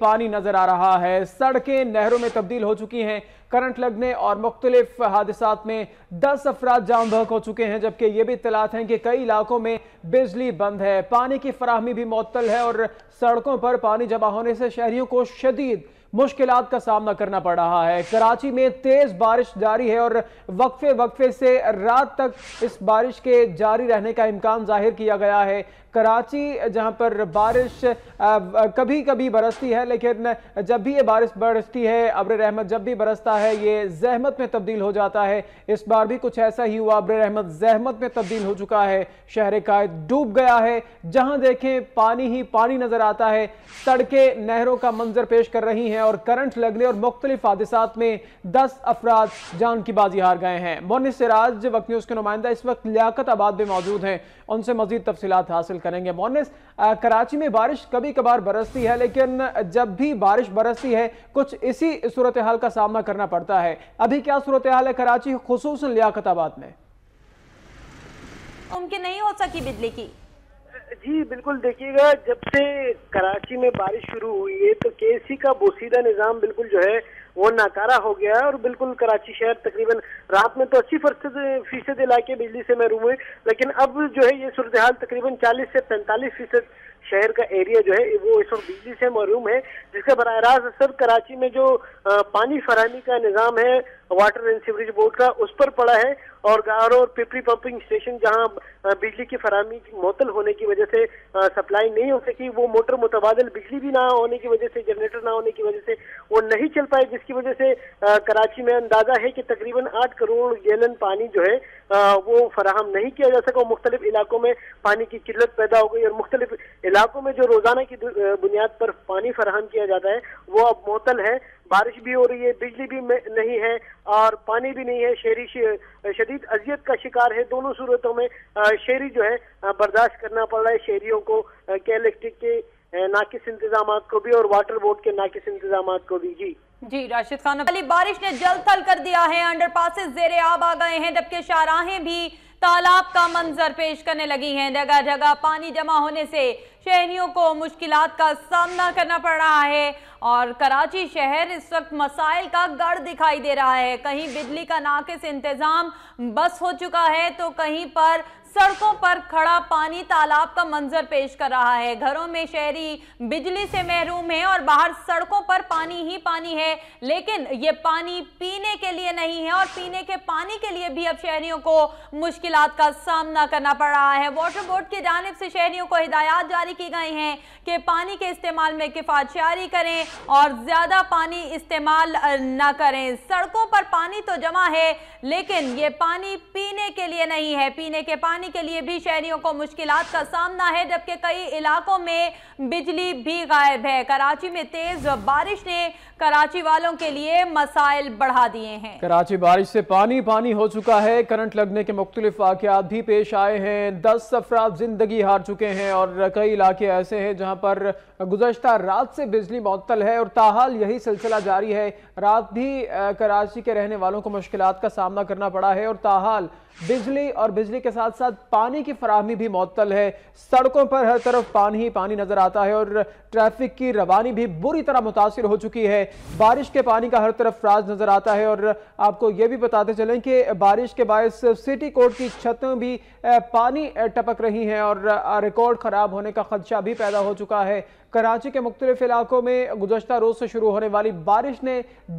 पानी नजर आ रहा है सड़कें नहरों में तब्दील हो चुकी हैं करंट लगने और मुख्तलिफ हादसात में 10 अफराद जाम बहक हो चुके हैं जबकि ये भी इतलात हैं कि कई इलाकों में बिजली बंद है पानी की फराहमी भी मअतल है और सड़कों पर पानी जमा होने से शहरियों को शदीद मुश्किल का सामना करना पड़ रहा है कराची में तेज बारिश जारी है और वक्फे वक्फे से रात तक इस बारिश के जारी रहने का इम्कान जाहिर किया गया है कराची जहां पर बारिश कभी कभी बरसती है लेकिन जब भी ये बारिश बरसती है अब्र रहमत जब भी बरसता है ये जहमत में तब्दील हो जाता है इस बार भी कुछ ऐसा ही हुआ अब्र रहमत जहमत में तब्दील हो चुका है शहर कायद डूब गया है जहां देखें पानी ही पानी नजर आता है सड़कें नहरों का मंजर पेश कर रही हैं और करंट लगने और मुख्तलिफ हादसा में दस अफराद जान की बाजी हार गए हैं मोनिस सिराज वक्त न्यूज़ के नुमाइंदा इस वक्त लियाकत आबाद में मौजूद हैं उनसे मजीद तफसीत हासिल करेंगे मोनिस कराची में बारिश कभी कभार बरसती है लेकिन जब भी बारिश बरसती है कुछ इसी सूरत हाल का सामना करना पड़ता है अभी क्या सूरत हाल है कराची खसूस लियाकताबाद में मुमकिन नहीं हो सकी बिजली की जी बिल्कुल देखिएगा जब से कराची में बारिश शुरू हुई है तो केसी का बोसीदा निज़ाम बिल्कुल जो है वो नाकारा हो गया है और बिल्कुल कराची शहर तकरीबन रात में तो अस्सी फीसद इलाके बिजली से महरूम हुए लेकिन अब जो है ये सूरत हाल तकरीबन चालीस से पैंतालीस फीसद शहर का एरिया जो है वो इस वक्त बिजली से महरूम है जिसका बरह रास्त असर कराची में जो पानी फरहमी का निज़ाम है वाटर एंड सीवरेज बोर्ड का उस पर पड़ा है और गारो और पिपरी पंपिंग स्टेशन जहां बिजली की फरहमी मोतल होने की वजह से सप्लाई नहीं हो सकी वो मोटर मुतबादल बिजली भी ना होने की वजह से जनरेटर ना होने की वजह से वो नहीं चल पाए जिसकी वजह से कराची में अंदाजा है कि तकरीबन आठ करोड़ गैलन पानी जो है वो फराहम नहीं किया जा सका मुख्तलिफ इलाकों में पानी की किल्लत पैदा हो गई और मुख्तलिफ इलाकों में जो रोजाना की बुनियाद पर पानी फराहम किया जाता है वो अब मोतल है बारिश भी हो रही है बिजली भी नहीं है और पानी भी नहीं है शहरी शदीद अजियत का शिकार है दोनों सूरतों में शहरी जो है बर्दाश्त करना पड़ रहा है शहरियों को के इलेक्ट्रिक के नाकिस इंतजाम को भी और वाटर बोर्ड के नाकिस इंतजाम को भी जी जी राशिद खान अली बारिश ने जल थल कर दिया है अंडर पासिस जेरे आब आ गए हैं जबकि शाराहें भी तालाब का मंजर पेश करने लगी हैं जगह जगह पानी जमा होने से शहरियों को मुश्किल का सामना करना पड़ रहा है और कराची शहर इस वक्त मसाइल का गढ़ दिखाई दे रहा है कहीं बिजली का नाकिस इंतज़ाम बस हो चुका है तो कहीं पर सड़कों पर खड़ा पानी तालाब का मंजर पेश कर रहा है घरों में शहरी बिजली से महरूम है और बाहर सड़कों पर पानी ही पानी है लेकिन ये पानी पीने के लिए नहीं है और पीने के पानी के लिए भी अब शहरियों को मुश्किल मुश्किलात का सामना करना पड़ रहा है वाटर बोर्ड की जानब से शहरियों को हिदायत जारी की गई हैं कि पानी के इस्तेमाल में किफात करें और ज़्यादा पानी इस्तेमाल न करें सड़कों पर पानी तो जमा है लेकिन ये पानी पीने के लिए नहीं है पीने के पानी के लिए भी शहरियों को मुश्किल का सामना है जबकि कई इलाकों में बिजली भी गायब है कराची में तेज बारिश ने कराची वालों के लिए मसाइल बढ़ा दिए हैं कराची बारिश से पानी पानी हो चुका है करंट लगने के मुख्तलिफ वाकत भी पेश आए हैं दस अफराद जिंदगी हार चुके हैं और कई इलाके ऐसे हैं जहाँ पर गुजशत रात से बिजली मअतल है और ताहाल यही सिलसिला जारी है रात भी कराची के रहने वालों को मुश्किल का सामना करना पड़ा है और ताहाल बिजली और बिजली के साथ साथ पानी की फराहमी भी मअतल है सड़कों पर हर तरफ पानी ही पानी नजर आ आता है और ट्रैफिक की रवानी भी बुरी तरह मुतासर हो चुकी है बारिश के पानी का हर तरफ राज नजर आता है और आपको यह भी बताते चलें कि बारिश के बायस सिटी कोर्ट की छतें भी पानी टपक रही हैं और रिकॉर्ड खराब होने का खदशा भी पैदा हो चुका है कराची के मुख्तलिफ इलाकों में गुजशत रोज से शुरू होने वाली बारिश ने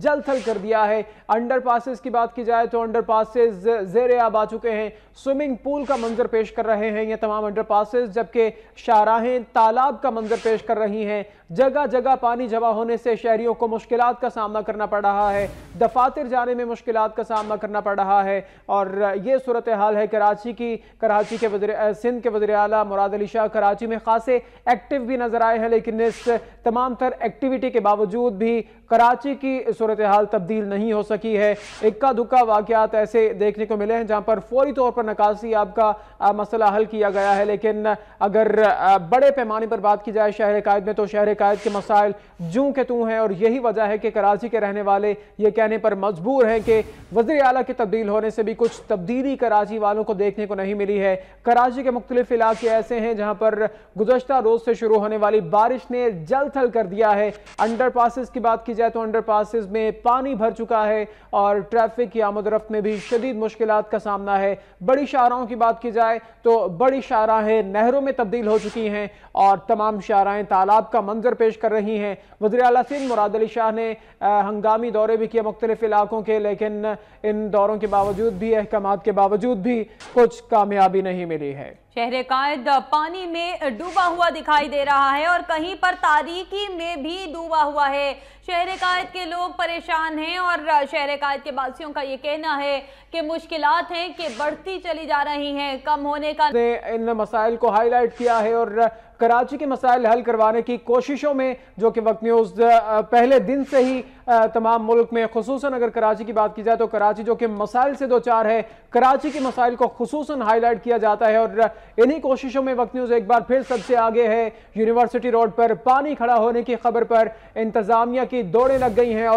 जल थल कर दिया है अंडर पासिस की बात की जाए तो अंडर पासिस जेर आब आ चुके हैं स्विमिंग पूल का मंजर पेश कर रहे हैं ये तमाम अंडर पासिस जबकि शाहराहें तालाब का मंजर पेश कर रही हैं जगह जगह पानी जमा होने से शहरियों को मुश्किल का सामना करना पड़ रहा है दफातर जाने में मुश्किल का सामना करना पड़ रहा है और ये सूरत हाल है कराची की कराची के सिंध के वजर अला मुराद अली शाह कराची में खासे एक्टिव भी नजर आए हैं लेकिन इस तमाम तर एक्टिविटी के बावजूद भी कराची की सूरत हाल तब्दील नहीं हो सकी है इक्का दुक्का वाकत ऐसे देखने को मिले हैं जहाँ पर फौरी तौर पर नकासी आपका मसला हल किया गया है लेकिन अगर बड़े पैमाने पर बात की जाए शहर कायद में तो शहर कायद के मसाइल जूँ के तू हैं और यही वजह है कि कराची के रहने वाले ये कहने पर मजबूर हैं कि वजी अला के तब्दील होने से भी कुछ तब्दीली कराची वालों को देखने को नहीं मिली है कराची के मुख्तलिफ इलाके ऐसे हैं जहाँ पर गुजशत रोज़ से शुरू होने वाली बारिश ने जल थल कर दिया है अंडर पासिस की बात की जाए तो अंडर पासिस में पानी भर चुका है और ट्रैफिक की आमदरफ्त में भी शदीद मुश्किल का सामना है बड़ी शाहराहों की बात की जाए तो बड़ी शाहराहें नहरों में तब्दील हो चुकी हैं और तमाम तमाम शाहराएं तालाब का मंजर पेश कर रही हैं वजी अला सिंह मुराद अली शाह ने हंगामी दौरे भी किए मुख्तलिफ इलाकों के लेकिन इन दौरों के बावजूद भी अहकाम के बावजूद भी कुछ कामयाबी नहीं मिली है शहर कायद पानी में डूबा हुआ दिखाई दे रहा है और कहीं पर तारीकी में भी डूबा हुआ है शहर कायद के लोग परेशान हैं और शहर कायद के बासियों का ये कहना है कि मुश्किल हैं कि बढ़ती चली जा रही हैं कम होने का इन मसाइल को हाईलाइट किया है और कराची के मसाइल हल करवाने की कोशिशों में जो कि वक्त न्यूज़ पहले दिन से ही तमाम मुल्क में खसूस अगर कराची की बात की जाए तो कराची जो कि मसाइल से दो चार है कराची के मसाइल को खसूस हाईलाइट किया जाता है और इन्हीं कोशिशों में वक्त न्यूज़ एक बार फिर सबसे आगे है यूनिवर्सिटी रोड पर पानी खड़ा होने की खबर पर इंतज़ामिया की दौड़ें लग गई हैं और